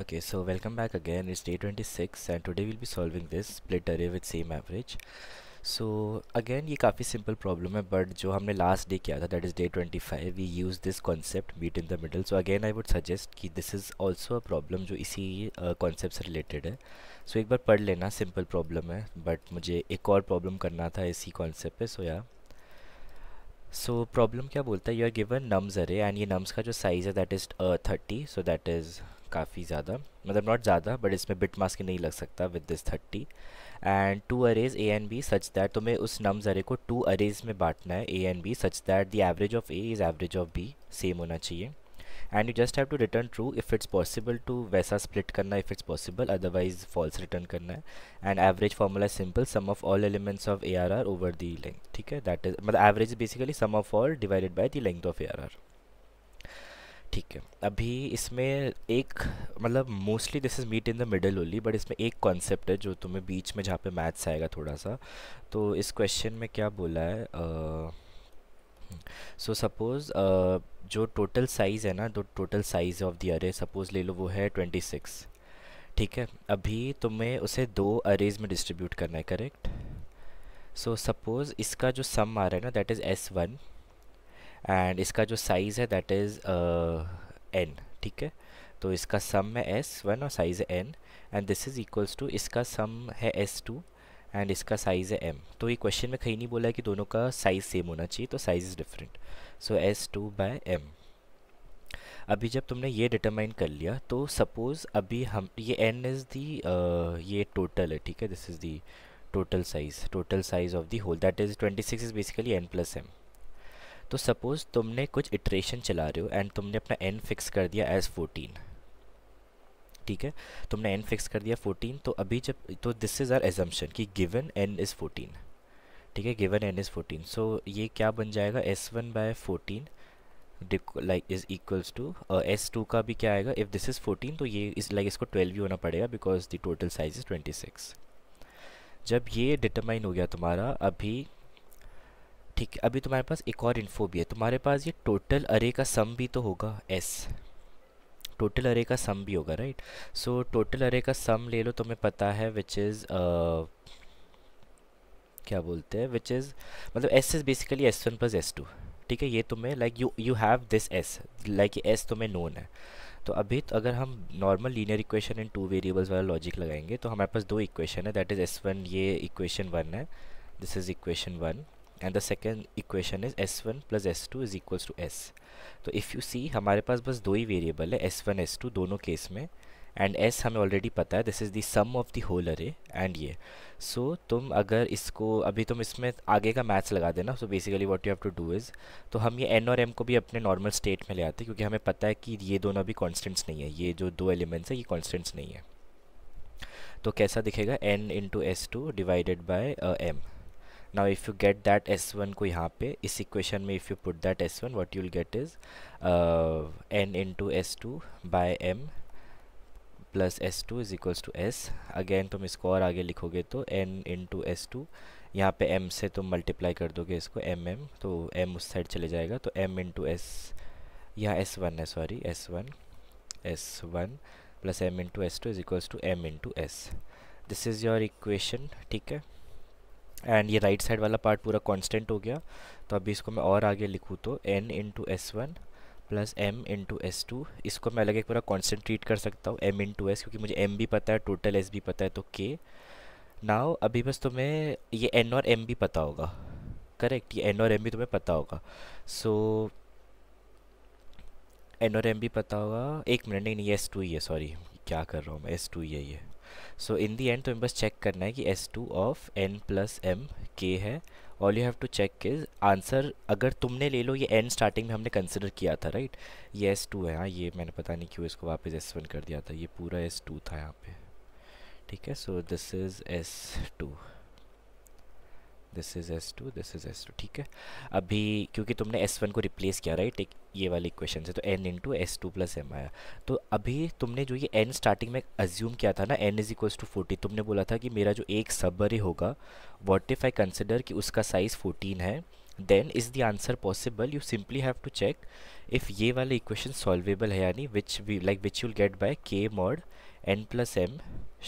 okay so welcome back again it's day 26 and today we'll be solving this split array with same average so so, again ये काफ़ी simple problem है but जो हमने last day किया था that is day twenty five we use this concept meet in the middle so again I would suggest कि this is also a problem जो इसी कॉन्सेप्ट uh, से रिलेटेड है सो so, एक बार पढ़ लेना सिंपल प्रॉब्लम है बट मुझे एक और प्रॉब्लम करना था इसी कॉन्सेप्ट पे सो या सो प्रॉब्लम क्या बोलता है you are given nums array and ये नम्स का जो साइज़ है that is thirty so that is काफ़ी ज़्यादा मतलब नॉट ज़्यादा बट इसमें बिट मास्क नहीं लग सकता with this thirty and two arrays A and B such that तुम्हें उस नम्स अरे को टू अरेज में बांटना है A and B such that the average of A is average of B same होना चाहिए and you just have to return true if it's possible to वैसा स्प्लिट करना if it's possible otherwise false return करना है and average formula simple sum of all elements of A R R over the length ठीक है that is मतलब average basically sum of all divided by the length of A R R ठीक है अभी इसमें एक मतलब mostly this is meet in the middle only but इसमें एक कॉन्सेप्ट है जो तुम्हें बीच में जहाँ पे मैथ्स आएगा थोड़ा सा तो इस क्वेश्चन में क्या बोला है so uh, suppose so uh, जो टोटल साइज़ है ना दो total size of the array suppose ले लो वो है ट्वेंटी सिक्स ठीक है अभी तुम्हें उसे दो अरेज में डिस्ट्रीब्यूट करना है करेक्ट सो सपोज़ इसका जो सम आ रहा है ना that is S one and इसका जो साइज़ है दैट इज़ एन ठीक है तो इसका सम है एस वन और साइज़ है N and this is equals to इसका सम है एस टू एंड इसका साइज़ है एम तो ये क्वेश्चन में कहीं नहीं बोला है कि दोनों का साइज़ सेम होना चाहिए तो size is different so S two by M अभी जब तुमने ये डिटरमाइन कर लिया तो सपोज़ अभी हम ये एन इज़ दी ये टोटल है ठीक है this is the total size total size of the whole that is twenty six is basically N plus M तो सपोज़ तुमने कुछ इटरेशन चला रहे हो एंड तुमने अपना एन फिक्स कर दिया एज फोर्टीन ठीक है तुमने एन फिक्स कर दिया फोर्टीन तो अभी जब तो दिस इज़ आर एजम्पन कि गिवन एन इज़ फोर्टीन ठीक है given N is fourteen so ये क्या बन जाएगा S one by fourteen like is equals to S two का भी क्या आएगा इफ़ दिस इज़ फोर्टीन तो ये इस लाइक like, इसको ट्वेल्व ही होना पड़ेगा because the total size is twenty six जब ये डिटरमाइन हो गया तुम्हारा अभी ठीक है अभी तुम्हारे पास एक और इन्फो भी है तुम्हारे पास ये टोटल अरे का सम भी तो होगा एस टोटल अरे का सम भी होगा राइट सो टोटल अरे का सम ले लो तुम्हें पता है विच इज़ क्या बोलते हैं विच इज़ मतलब S is basically S one plus S two ठीक है ये तुम्हें like you you have this S like S तुम्हें नोन है तो अभी तो अगर हम normal linear equation in two variables वाला लॉजिक लगाएंगे तो हमारे पास दो इक्वेशन है दैट इज़ एस वन ये इक्वेशन वन है this is equation one and the second equation is S one plus S two is equals to S तो इफ़ यू सी हमारे पास बस दो ही वेरिएबल है एस वन एस टू दोनों केस में एंड एस हमें ऑलरेडी पता है this is the sum of the whole array and ये सो so, तुम अगर इसको अभी तुम इसमें आगे का मैथ्स लगा देना so basically what you have to do is तो हम ये एन और एम को भी अपने नॉर्मल स्टेट में ले आते हैं क्योंकि हमें पता है कि ये दोनों अभी कॉन्स्टेंट्स नहीं है ये जो दो एलिमेंट्स है ये कॉन्स्टेंट्स नहीं है तो कैसा दिखेगा N into S two divided by M now if you get that s1 को यहाँ पे इस इक्वेशन में if you put that s1 what you'll get is uh, n into s2 by m प्लस S two is equals to S again तुम इसको और आगे लिखोगे तो N into S two यहाँ पे एम से तुम मल्टीप्लाई कर दोगे इसको एम mm, एम तो एम उस साइड चले जाएगा तो एम इन टू एस यहाँ एस वन है sorry S one S one plus M into S two is equals to M into S this is your equation ठीक है and ये राइट साइड वाला पार्ट पूरा कांस्टेंट हो गया तो अभी इसको मैं और आगे लिखूँ तो N into S one plus M into S two इसको मैं अलग एक पूरा कांस्टेंट ट्रीट कर सकता हूँ एम इंटू एस क्योंकि मुझे एम भी पता है टोटल एस भी पता है तो के नाउ अभी बस तुम्हें ये एन और एम भी पता होगा करेक्ट ये एन और एम भी तुम्हें पता होगा सो एन और एम भी पता होगा एक मिनट नहीं नहीं एस टू ही है सॉरी क्या कर रहा हूँ मैं एस टू ही है ये सो इन दी एंड तुम्हें बस चेक करना है कि S two of N plus M के है all you have to check is answer अगर तुमने ले लो ये एन स्टार्टिंग में हमने कंसिडर किया था राइट ये एस टू है हाँ ये मैंने पता नहीं क्यों इसको वापस एस वन कर दिया था ये पूरा एस टू था यहाँ पे ठीक है so this is S two this is S two this is S two ठीक है अभी क्योंकि तुमने एस वन को रिप्लेस किया राइट एक ये वाले इक्वेशन से तो N into S two plus M आया तो अभी तुमने जो ये एन स्टार्टिंग में अज्यूम किया था ना N is equals to forty तुमने बोला था कि मेरा जो एक सबर होगा वॉट इफ़ आई कंसिडर कि उसका साइज़ फोर्टीन है then is the answer possible you simply have to check if ये वाले इक्वेशन सॉल्वेबल है यानी which we like which you'll get by K mod N plus M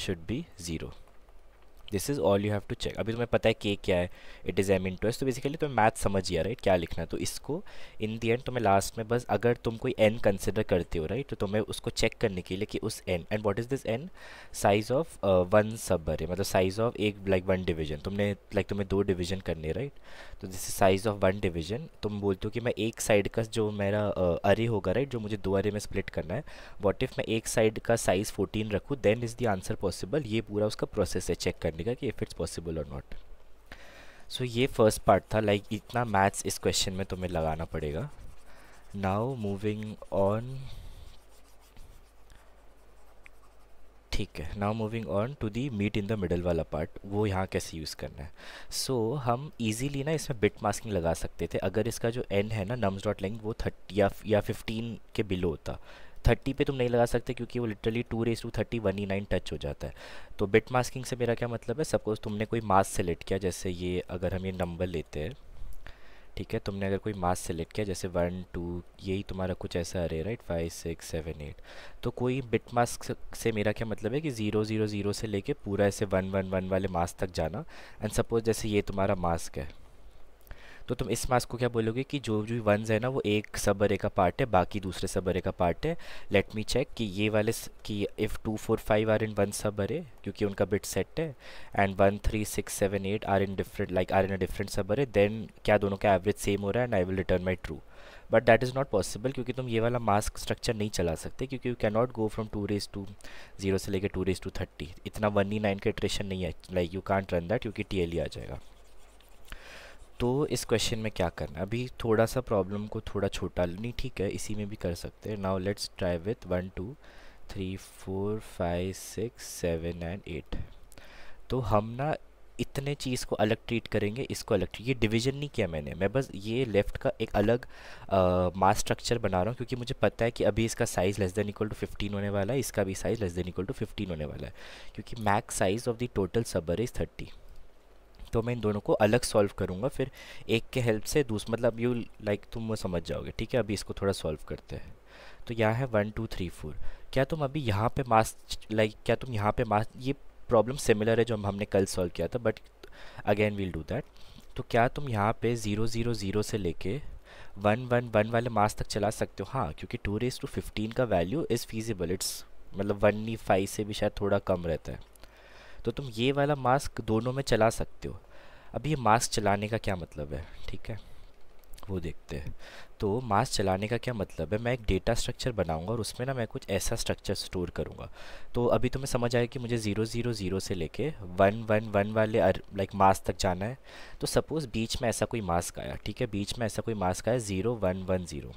should be zero this is all you have to check अभी तुम्हें पता है के क्या है it is M interest S तो बेसिकली तुम्हें मैथ समझ गया राइट क्या लिखना है तो इसको इन दी एंड तुम्हें लास्ट में बस अगर तुम कोई एन कंसिडर करते हो राइट तो तुम्हें उसको चेक करने के लिए कि उस N and what is this N size of one sub मतलब साइज़ ऑफ एक लाइक वन डिवीजन तुमने लाइक like, तुम्हें दो डिवीजन करने राइट तो this is size of one division तुम बोलते हो कि मैं एक साइड का जो मेरा अरे होगा राइट जो मुझे दो अरे में स्प्लिट करना है वॉट इफ़ मैं एक साइड का साइज़ फोर्टीन रखूँ then is the answer possible ये पूरा उसका प्रोसेस है चेक करने का कि इफ़ इट्स पॉसिबल और नॉट सो ये फर्स्ट पार्ट था लाइक like, इतना मैथ्स इस क्वेश्चन में तुम्हें लगाना पड़ेगा नाउ मूविंग ऑन ठीक है now moving on to the meet in the middle वाला पार्ट वो यहाँ कैसे यूज़ करना है सो so, हम इजीली ना इसमें बिट मास्किंग लगा सकते थे अगर इसका जो एन है ना नम्स डॉट लेंथ वो थर्टी या या फिफ्टीन के बिलो होता थर्टी पे तुम नहीं लगा सकते क्योंकि वो literally two raise to thirty one E nine touch हो जाता है तो बिट मास्किंग से मेरा क्या मतलब है सपोज़ तुमने कोई मास्क सेलेक्ट किया जैसे ये अगर हम ये नंबर लेते हैं ठीक है तुमने अगर कोई मास सेलेक्ट किया जैसे वन टू यही तुम्हारा कुछ ऐसा array right five six seven eight तो कोई बिट मास्क से मेरा क्या मतलब है कि ज़ीरो ज़ीरो ज़ीरो से लेके पूरा ऐसे वन वन वन वाले मास्क तक जाना एंड सपोज़ जैसे ये तुम्हारा मास्क है तो तुम इस मास्क को क्या बोलोगे कि जो भी वंस है ना वो एक सब अरे का पार्ट है बाकी दूसरे सब अरे का पार्ट है लेट मी चेक कि ये वाले कि if two four five are in one sub array क्योंकि उनका बिट सेट है and one three six seven eight are in different like are in a different sub array then क्या दोनों का एवरेज सेम हो रहा है and I will return my true but that is not possible क्योंकि तुम ये वाला मास्क स्ट्रक्चर नहीं चला सकते क्योंकि you can not go from two raise to zero से लेकर टू रेज टू थर्टी इतना वन ही नाइन का ट्रेशन नहीं है like you can't run that क्योंकि टी e आ जाएगा तो इस क्वेश्चन में क्या करना है अभी थोड़ा सा प्रॉब्लम को थोड़ा छोटा नहीं ठीक है इसी में भी कर सकते हैं now let's try with one two three four five six seven and eight तो हम ना इतने चीज़ को अलग ट्रीट करेंगे इसको अलग ट्रीट ये डिवीजन नहीं किया मैंने मैं बस ये लेफ़्ट का एक अलग मास स्ट्रक्चर बना रहा हूँ क्योंकि मुझे पता है कि अभी इसका size less than equal to fifteen होने वाला है इसका भी size less than equal to fifteen होने वाला है क्योंकि max size of the total subarray is thirty तो मैं इन दोनों को अलग सॉल्व करूँगा फिर एक के हेल्प से दूसरा मतलब यू लाइक तुम समझ जाओगे ठीक है अभी इसको थोड़ा सॉल्व करते हैं तो यहाँ है वन टू थ्री फोर क्या तुम अभी यहाँ पे मास लाइक क्या तुम यहाँ पे मास ये प्रॉब्लम सिमिलर है जो हमने कल सॉल्व किया था but again we'll do that तो क्या तुम यहाँ पे ज़ीरो ज़ीरो ज़ीरो से लेके वन वन वन वाले मास तक चला सकते हो हाँ क्योंकि टू रेस टू फिफ्टीन का वैल्यू इज़ फीजिबल इट्स मतलब वन नी फाइव से भी शायद थोड़ा कम रहता है तो तुम ये वाला मास्क दोनों में चला सकते हो अब ये मास्क चलाने का क्या मतलब है ठीक है वो देखते हैं तो मास्क चलाने का क्या मतलब है मैं एक डेटा स्ट्रक्चर बनाऊंगा और उसमें ना मैं कुछ ऐसा स्ट्रक्चर स्टोर करूंगा तो अभी तुम्हें समझ आया कि मुझे ज़ीरो ज़ीरो ज़ीरो से लेके वन वन वन वाले लाइक मास्क तक जाना है तो सपोज़ बीच में ऐसा कोई मास्क आया ठीक है बीच में ऐसा कोई मास्क आया ज़ीरो वन वन ज़ीरो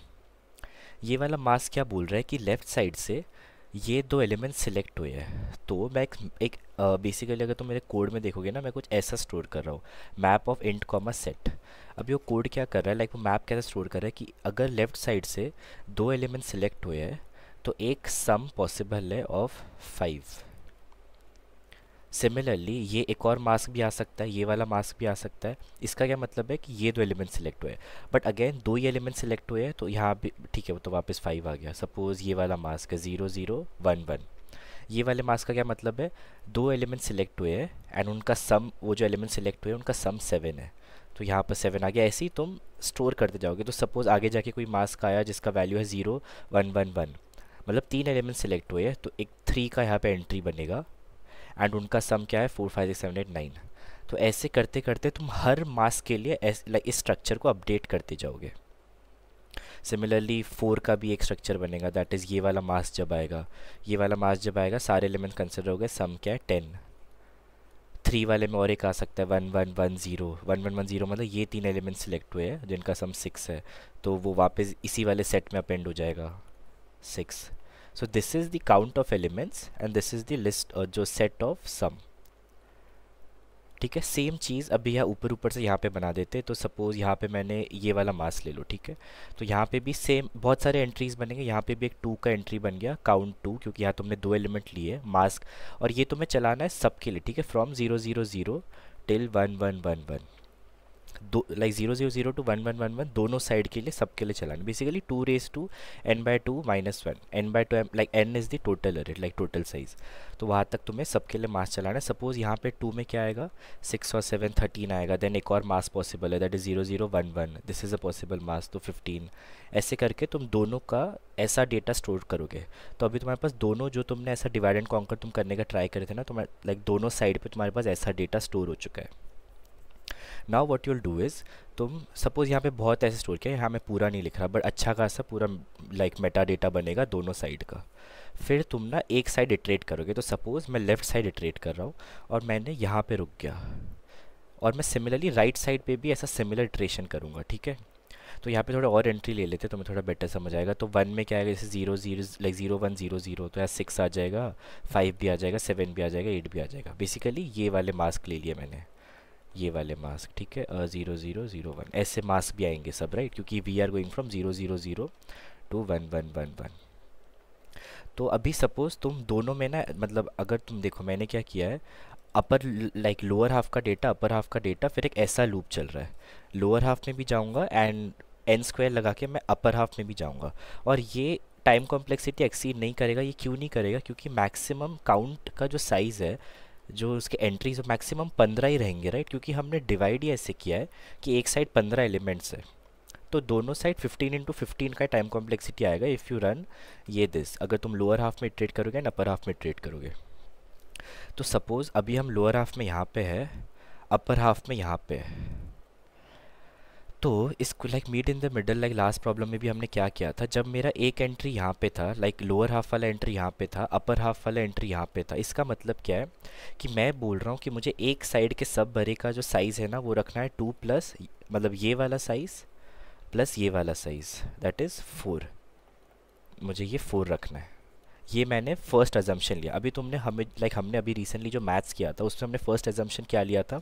ये वाला मास्क क्या बोल रहा है कि लेफ़्ट साइड से ये दो एलिमेंट सिलेक्ट हुए हैं तो मैं एक, एक बेसिकली अगर तुम मेरे कोड में देखोगे ना मैं कुछ ऐसा स्टोर कर रहा हूँ map of int comma set अब ये कोड क्या कर रहा है लाइक वो मैप कैसे स्टोर कर रहा है कि अगर लेफ्ट साइड से दो एलिमेंट सिलेक्ट हुए हैं तो एक सम पॉसिबल है ऑफ फाइव सिमिलरली ये एक और मास्क भी आ सकता है ये वाला मास्क भी आ सकता है इसका क्या मतलब है कि ये दो एलिमेंट सिलेक्ट हुए बट अगेन दो ही एलिमेंट सिलेक्ट हुए हैं तो यहाँ भी ठीक है वो तो वापस फाइव आ गया सपोज़ ये वाला मास्क है ज़ीरो ज़ीरो वन वन ये वाले मास्क का क्या मतलब है दो एलिमेंट सिलेक्ट हुए हैं एंड उनका सम वो जो एलिमेंट सिलेक्ट हुए उनका सम सेवन है तो यहाँ पर सेवन आ गया ऐसे ही तुम स्टोर करते जाओगे तो सपोज़ आगे जाके कोई मास्क आया जिसका वैल्यू है ज़ीरो वन वन वन मतलब तीन एलिमेंट सिलेक्ट हुए हैं तो एक थ्री का यहाँ पे एंट्री बनेगा एंड उनका सम क्या है four five six seven eight nine तो ऐसे करते करते तुम हर मास के लिए लाइक इस स्ट्रक्चर को अपडेट करते जाओगे सिमिलरली फोर का भी एक स्ट्रक्चर बनेगा दैट इज़ ये वाला मास जब आएगा ये वाला मास जब आएगा सारे एलिमेंट कंसिडर हो गए सम क्या है टेन थ्री वाले में और एक आ सकता है one one one zero one one one zero मतलब ये तीन एलिमेंट सिलेक्ट हुए हैं जिनका सम सिक्स है तो वो वापस इसी वाले सेट में अपेंड हो जाएगा six so this is the count of elements and this is the list uh, जो set of sum ठीक है सेम चीज़ अभी यहाँ ऊपर ऊपर से यहाँ पे बना देते तो सपोज़ यहाँ पे मैंने ये वाला मास ले लो ठीक है तो यहाँ पे भी सेम बहुत सारे एंट्रीज़ बनेंगे यहाँ पे भी एक टू का एंट्री बन गया काउंट टू क्योंकि यहाँ तुमने दो एलिमेंट लिए मास्क और ये तुम्हें चलाना है सबके लिए ठीक है from zero zero zero till one one one one दो like zero zero zero to one one one one दोनों साइड के लिए सबके लिए चलाना basically two raise to N by two minus one N by two like N is the total rate like total size तो वहाँ तक तुम्हें सबके लिए मास चलाना है सपोज़ यहाँ पे टू में क्या आएगा सिक्स और सेवन थर्टीन आएगा देन एक और मास पॉसिबल है that is zero zero one one this is a possible mask तो फिफ्टीन ऐसे करके तुम दोनों का ऐसा डेटा स्टोर करोगे तो अभी तुम्हारे पास दोनों जो तुमने ऐसा डिवाइड एंड कॉन्कर तुम करने का ट्राई करे थे ना तुम्हारे लाइक दोनों साइड पर तुम्हारे पास ऐसा डेटा स्टोर हो चुका है now what you'll do is तुम सपोज़ यहाँ पे बहुत ऐसे स्टोर किया यहाँ मैं पूरा नहीं लिख रहा बट अच्छा खासा पूरा लाइक मेटा डेटा बनेगा दोनों साइड का फिर तुम ना एक साइड इटरेट करोगे तो सपोज़ मैं लेफ़्ट साइड इटरेट कर रहा हूँ और मैंने यहाँ पर रुक गया और मैं सिमिलरली राइट साइड पे भी ऐसा सिमिलर इटरेशन करूँगा ठीक है तो यहाँ पे थोड़ा और एंट्री ले लेते तो मैं थोड़ा बेटर समझ आएगा तो वन में क्या आएगा जैसे zero zero like zero one zero zero तो यहाँ सिक्स आ जाएगा फाइव भी आ जाएगा सेवन भी आ जाएगा एट भी आ जाएगा बेसिकली ये वाले मास्क ले लिए मैंने ये वाले मास्क ठीक है ज़ीरो ज़ीरो ज़ीरो वन ऐसे मास्क भी आएंगे सब राइट क्योंकि we are going from zero zero zero to one one one one तो अभी सपोज़ तुम दोनों में ना मतलब अगर तुम देखो मैंने क्या किया है अपर लाइक लोअर हाफ का डेटा अपर हाफ का डेटा फिर एक ऐसा लूप चल रहा है लोअर हाफ में भी जाऊँगा एंड एन स्क्वायर लगा के मैं अपर हाफ में भी जाऊँगा और ये टाइम कॉम्प्लेक्सिटी एक्सीड नहीं करेगा ये क्यों नहीं करेगा क्योंकि मैक्सिमम काउंट का जो साइज़ है जो उसके एंट्रीज मैक्सिमम पंद्रह ही रहेंगे राइट क्योंकि हमने डिवाइड ही ऐसे किया है कि एक साइड पंद्रह एलिमेंट्स है तो दोनों साइड 15 इंटू फिफ्टीन का टाइम कॉम्प्लेक्सिटी आएगा इफ़ यू रन ये दिस अगर तुम लोअर हाफ में ट्रेड करोगे एंड अपर हाफ में ट्रेड करोगे तो सपोज़ अभी हम लोअर हाफ में यहाँ पे है अपर हाफ में यहाँ पे है तो इसको like meet in the middle like last problem में भी हमने क्या किया था जब मेरा एक एंट्री यहाँ पे था लाइक लोअर हाफ वाला एंट्री यहाँ पे था अपर हाफ वाला एंट्री यहाँ पे था इसका मतलब क्या है कि मैं बोल रहा हूँ कि मुझे एक साइड के सब भरे का जो साइज़ है ना वो रखना है टू प्लस मतलब ये वाला साइज़ प्लस ये वाला साइज़ दैट इज़ फोर मुझे ये फोर रखना है ये मैंने फ़र्स्ट एजम्पन लिया अभी तुमने हमें लाइक हमने अभी रिसेंटली जो मैथ्स किया था उसमें हमने फ़र्स्ट एजम्पन क्या लिया था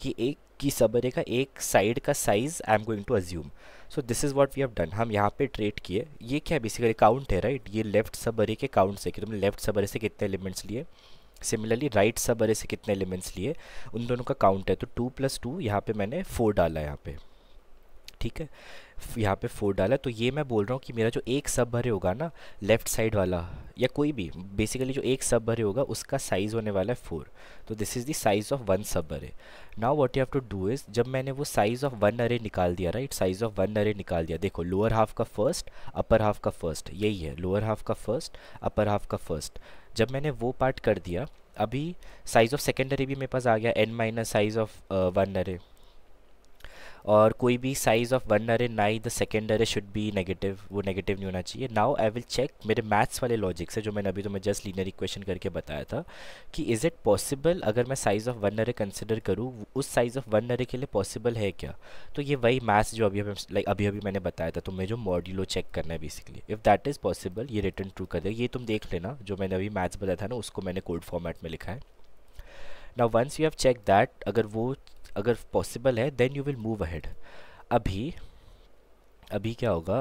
कि एक की सबरे का एक साइड का size I am going to assume so this is what we have done हम यहाँ पे ट्रेड किए ये क्या बेसिकली काउंट है राइट right? ये लेफ्ट सबरे के काउंट से कि तुमने लेफ्ट सबरे से कितने एलिमेंट्स लिए सिमिलरली राइट सबरे से कितने एलिमेंट्स लिए उन दोनों का काउंट है तो टू प्लस टू यहाँ पर मैंने फ़ोर डाला यहाँ पर ठीक है यहाँ पे फोर डाला तो ये मैं बोल रहा हूँ कि मेरा जो एक सब भरे होगा ना लेफ़्ट साइड वाला या कोई भी बेसिकली जो एक सब भरे होगा उसका साइज़ होने वाला है फोर तो this is the size of one सब भरे now what you have to do is जब मैंने वो साइज़ ऑफ वन अरे निकाल दिया राइट साइज़ ऑफ वन अरे निकाल दिया देखो लोअर हाफ का फर्स्ट अपर हाफ का फर्स्ट यही है लोअर हाफ का फर्स्ट अपर हाफ का फर्स्ट जब मैंने वो पार्ट कर दिया अभी साइज़ ऑफ सेकेंड अरे भी मेरे पास आ गया n minus size of one array और कोई भी साइज़ ऑफ वन अरे नाई the second array should be negative वो नेगेटिव नहीं होना चाहिए नाउ आई विल चेक मेरे मैथ्स वाले लॉजिक से जो मैंने अभी तो मैं जस्ट लीनर इक्वेशन करके बताया था कि इज़ इट पॉसिबल अगर मैं size of one array consider करूँ उस साइज़ ऑफ वन अरे के लिए पॉसिबल है क्या तो ये वही मैथ्स जो अभी लाइक अभी अभी मैंने बताया था तो मैं जो मॉड्यूलो चेक करना है basically if that is possible ये रिटर्न ट्रू कर दे ये तुम देख लेना जो मैंने अभी मैथ्स बताया था ना उसको मैंने कोड फॉर्मेट में लिखा है ना once you have check that अगर वो अगर पॉसिबल है then you will move ahead अभी अभी क्या होगा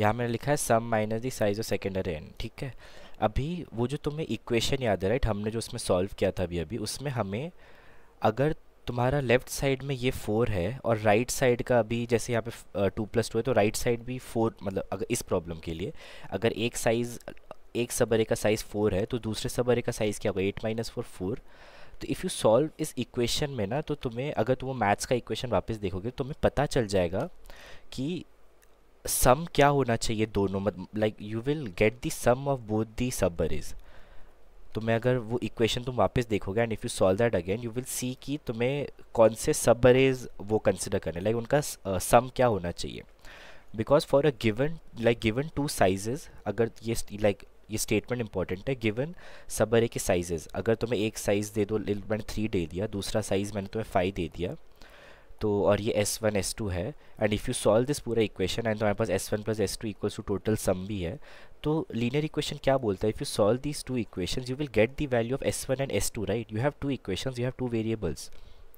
यहाँ मैंने लिखा है sum minus the size of secondary n ठीक है अभी वो जो तुम्हें इक्वेशन याद है राइट हमने जो उसमें सॉल्व किया था अभी अभी उसमें हमें अगर तुम्हारा लेफ़्ट साइड में ये फोर है और राइट right साइड का अभी जैसे यहाँ पे टू प्लस टू है तो राइट right साइड भी फोर मतलब अगर इस प्रॉब्लम के लिए अगर एक साइज़ एक सबरे का साइज़ फ़ोर है तो दूसरे सबरे का साइज़ क्या होगा एट माइनस फोर फोर तो इफ़ यू सॉल्व इस इक्वेशन में ना तो तुम्हें अगर तुम वो मैथ्स का इक्वेशन वापस देखोगे तो तुम्हें पता चल जाएगा कि सम क्या होना चाहिए दोनों मत like you will get the sum of both the subarrays तो मैं अगर वो इक्वेशन तुम वापस देखोगे and if you solve that again you will see कि तुम्हें कौन से सबरीज वो कंसिडर करने लाइक उनका सम क्या होना चाहिए because for a given like given two sizes अगर ये लाइक ये स्टेटमेंट इंपॉर्टेंट है गिवन सब अरे के साइजेस अगर तुम्हें एक साइज़ दे दो मैंने थ्री दे दिया दूसरा साइज़ मैंने तुम्हें फाइव दे दिया तो और ये एस वन एस टू है and if you solve this पूरा इक्वेशन एंड तुम्हारे पास S one plus S two equals to total sum भी है तो लीनियर इक्वेशन क्या बोलता है if you solve this two equation you will get the value of S one and S two right you have two equation you have two variables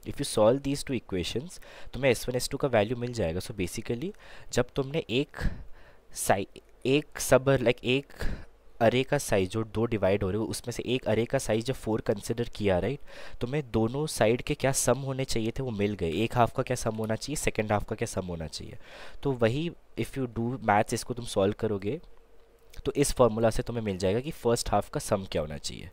if you solve these two equations तुम्हें S one S two का value मिल जाएगा so so basically जब तुमने एक साइ एक सबर like like एक अरे का साइज जो दो डिवाइड हो रहे हो उसमें से एक अरे का साइज जब फोर कंसिडर किया राइट तो मैं दोनों साइड के क्या सम होने चाहिए थे वो मिल गए एक हाफ का क्या सम होना चाहिए सेकेंड हाफ का क्या सम होना चाहिए तो वही इफ़ यू डू मैथ्स इसको तुम सॉल्व करोगे तो इस फॉर्मूला से तुम्हें मिल जाएगा कि फ़र्स्ट हाफ का सम क्या होना चाहिए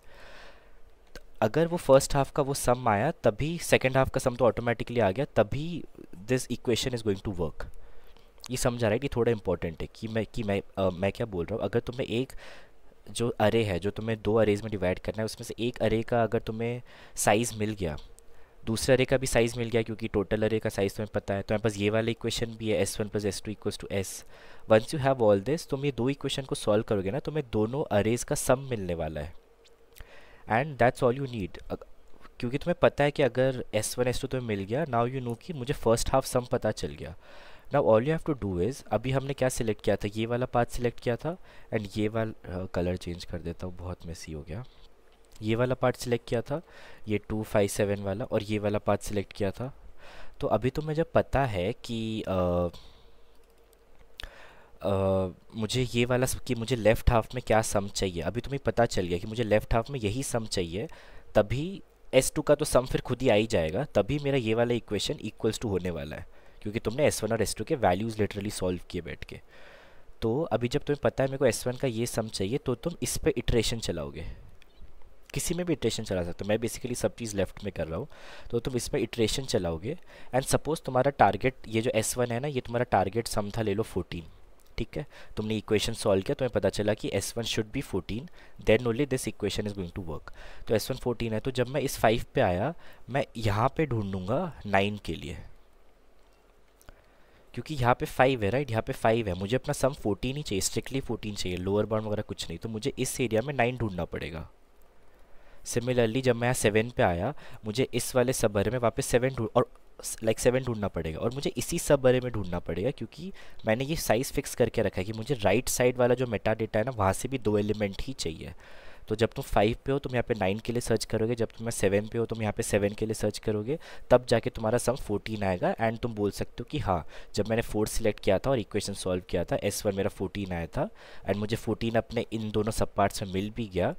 अगर वो फर्स्ट हाफ का वो सम आया तभी सेकेंड हाफ का सम तो ऑटोमेटिकली आ गया तभी this equation is going to work ये समझा रहा है कि थोड़ा इंपॉर्टेंट है कि मैं कि मैं आ, मैं क्या बोल रहा हूँ अगर तुम्हें एक जो अरे है जो तुम्हें दो अरेज में डिवाइड करना है उसमें से एक अरे का अगर तुम्हें साइज़ मिल गया दूसरे अरे का भी साइज़ मिल गया क्योंकि टोटल अरे का साइज़ तुम्हें पता है तो हमारे पास ये वाला इक्वेशन भी है S one plus S two equals to S once you have all this तुम ये दो इक्वेशन को सॉल्व करोगे ना तुम्हें दोनों अरेज का सम मिलने वाला है and that's all you need क्योंकि तुम्हें पता है कि अगर एस वन एस टू तुम्हें मिल गया नाउ यू नो कि मुझे फर्स्ट हाफ सम पता चल गया now all you have to do is अभी हमने क्या सिलेक्ट किया था ये वाला पार्ट सिलेक्ट किया था एंड ये वाला कलर चेंज कर देता हूँ बहुत मेसी हो गया ये वाला पार्ट सिलेक्ट किया था ये टू फाइव सेवन वाला और ये वाला पार्ट सिलेक्ट किया था तो अभी तो मुझे पता है कि आ, आ, मुझे ये वाला कि मुझे लेफ़्ट हाफ़ में क्या सम चाहिए अभी तुम्हें पता चल गया कि मुझे लेफ़्ट हाफ़ में यही सम चाहिए तभी एस टू का तो सम फिर खुद ही आ ही जाएगा तभी मेरा ये वाला इक्वेशन इक्वल्स टू होने वाला है क्योंकि तुमने एस वन और एस टू के वैल्यूज़ लिटरली सॉल्व किए बैठ के तो अभी जब तुम्हें पता है मेरे को एस वन का ये सम चाहिए तो तुम इस पर इटरेशन चलाओगे किसी में भी इटरेशन चला सकते हो मैं बेसिकली सब चीज़ लेफ्ट में कर रहा हूँ तो तुम इसमें इटरेशन चलाओगे एंड सपोज़ तुम्हारा टारगेट ये जो एस वन है ना ये तुम्हारा टारगेट सम था ले लो फोर्टीन ठीक है तुमने इक्वेशन सॉल्व किया तुम्हें पता चला कि S one should be fourteen then only this equation is going to work तो एस वन है तो जब मैं इस फाइव पे आया मैं यहाँ पे ढूंढूंगा नाइन के लिए क्योंकि यहाँ पे फाइव है राइट यहाँ पे फाइव है मुझे अपना सम फोर्टीन ही चाहिए स्ट्रिक्टली फोर्टीन चाहिए लोअर बाउंड वगैरह कुछ नहीं तो मुझे इस एरिया में नाइन ढूंढना पड़ेगा सिमिलरली जब मैं यहाँ सेवन पे आया मुझे इस वाले सब में वापस सेवन ढूंढ और लाइक सेवन ढूंढना पड़ेगा और मुझे इसी सब बरे में ढूंढना पड़ेगा क्योंकि मैंने ये साइज़ फिक्स करके रखा है कि मुझे राइट साइड वाला जो मेटा डेटा है ना वहाँ से भी दो एलिमेंट ही चाहिए तो जब तुम फाइव पे हो तुम यहाँ पे नाइन के लिए सर्च करोगे जब तुम सेवन पे हो तुम यहाँ पे सेवन के लिए सर्च करोगे तब जाके तुम्हारा सम फोर्टीन आएगा एंड तुम बोल सकते हो कि हाँ जब मैंने फोर सिलेक्ट किया था और इक्वेशन सॉल्व किया था एस वन मेरा फोर्टीन आया था एंड मुझे फोर्टीन अपने इन दोनों सब पार्ट्स में मिल भी गया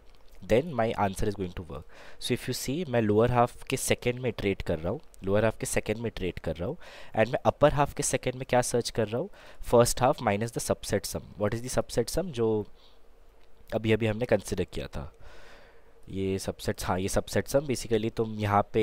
then my answer is going to work so if you see मैं लोअर हाफ के सेकेंड में ट्रेड कर रहा हूँ लोअर हाफ के सेकेंड में ट्रेड कर रहा हूँ एंड मैं अपर हाफ के सेकेंड में क्या सर्च कर रहा हूँ first half minus the subset sum what is the subset sum जो अभी अभी हमने कंसिडर किया था ये सबसेट्स हाँ ये सबसेट्स हम बेसिकली तुम यहाँ पे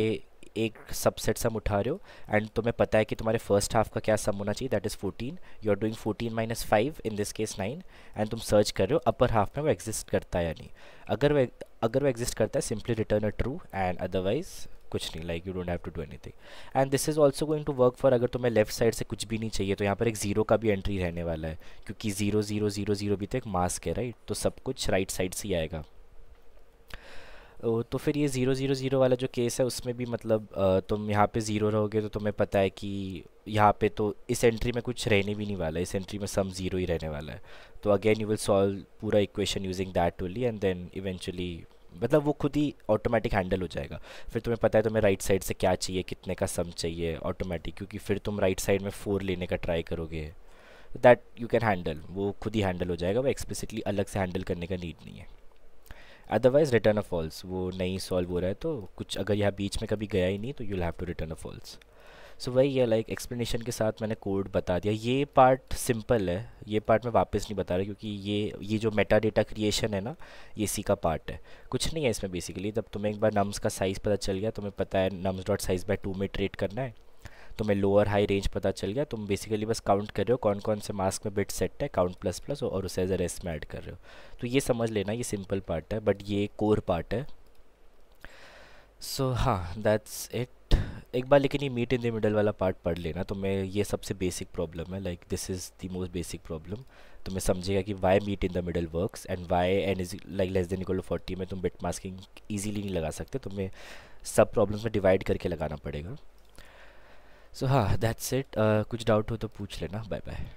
एक सबसेट सम उठा रहे हो एंड तुम्हें पता है कि तुम्हारे फर्स्ट हाफ का क्या सम होना चाहिए that is fourteen you are doing fourteen minus five in this case nine and तुम सर्च कर रहे हो अपर हाफ में वो एग्जिस्ट करता है या नहीं अगर वो अगर वो एग्जिस्ट करता है simply return a true and otherwise कुछ नहीं like you don't have to do anything and this is also going to work for अगर तुम्हें लेफ्ट साइड से कुछ भी नहीं चाहिए तो यहाँ पर एक जीरो का भी एंट्री रहने वाला है क्योंकि जीरो जीरो जीरो जीरो भी तो एक मास्क है राइट तो सब कुछ राइट साइड से ही आएगा तो फिर ये ज़ीरो ज़ीरो ज़ीरो वाला जो केस है उसमें भी मतलब तुम यहाँ पे ज़ीरो रहोगे तो तुम्हें पता है कि यहाँ पे तो इस एंट्री में कुछ रहने भी नहीं वाला है इस एंट्री में सम ज़ीरो ही रहने वाला है तो अगेन यू विल सॉल्व पूरा equation using that only and then eventually मतलब वो खुद ही ऑटोमेटिक हैंडल हो जाएगा फिर तुम्हें पता है तुम्हें राइट साइड से क्या चाहिए कितने का सम चाहिए ऑटोमेटिक क्योंकि फिर तुम राइट साइड में फोर लेने का ट्राई करोगे दैट यू कैन हैंडल वो खुद ही हैंडल हो जाएगा वो एक्सप्लिसिटली अलग से हैंडल करने का नीड नहीं है अदरवाइज रिटर्न अ फॉल्स वो नहीं सॉल्व हो रहा है तो कुछ अगर यहाँ बीच में कभी गया ही नहीं तो you have to return a false so so, वही है लाइक एक्सप्लेनेशन के साथ मैंने कोड बता दिया ये पार्ट सिंपल है ये पार्ट मैं वापस नहीं बता रहा क्योंकि ये ये जो मेटा डेटा क्रिएशन है ना ये सी का पार्ट है कुछ नहीं है इसमें बेसिकली जब तुम्हें एक बार नम्स का साइज़ पता चल गया तुम्हें पता है nums dot size by two में ट्रेड करना है तुम्हें लोअर हाई रेंज पता चल गया तुम बेसिकली बस काउंट कर रहे हो कौन कौन से मास्क में बिट सेट है काउंट प्लस प्लस और उसे एज अ रेस्ट में ऐड कर रहे हो तो ये समझ लेना ये सिंपल पार्ट है बट ये कोर पार्ट है सो हाँ दैट्स इट एक बार लेकिन ये मीट इन द मिडल वाला पार्ट पढ़ लेना तो मैं ये सबसे बेसिक प्रॉब्लम है like this is the most basic problem तो मैं समझेगा कि why meet in the middle work and why n is like less than equal to forty में तुम बिट मास्किंग ईजिली नहीं लगा सकते तुम्हें सब प्रॉब्लम में डिवाइड करके लगाना पड़ेगा सो हाँ दैट्स इट कुछ डाउट हो तो पूछ लेना बाय बाय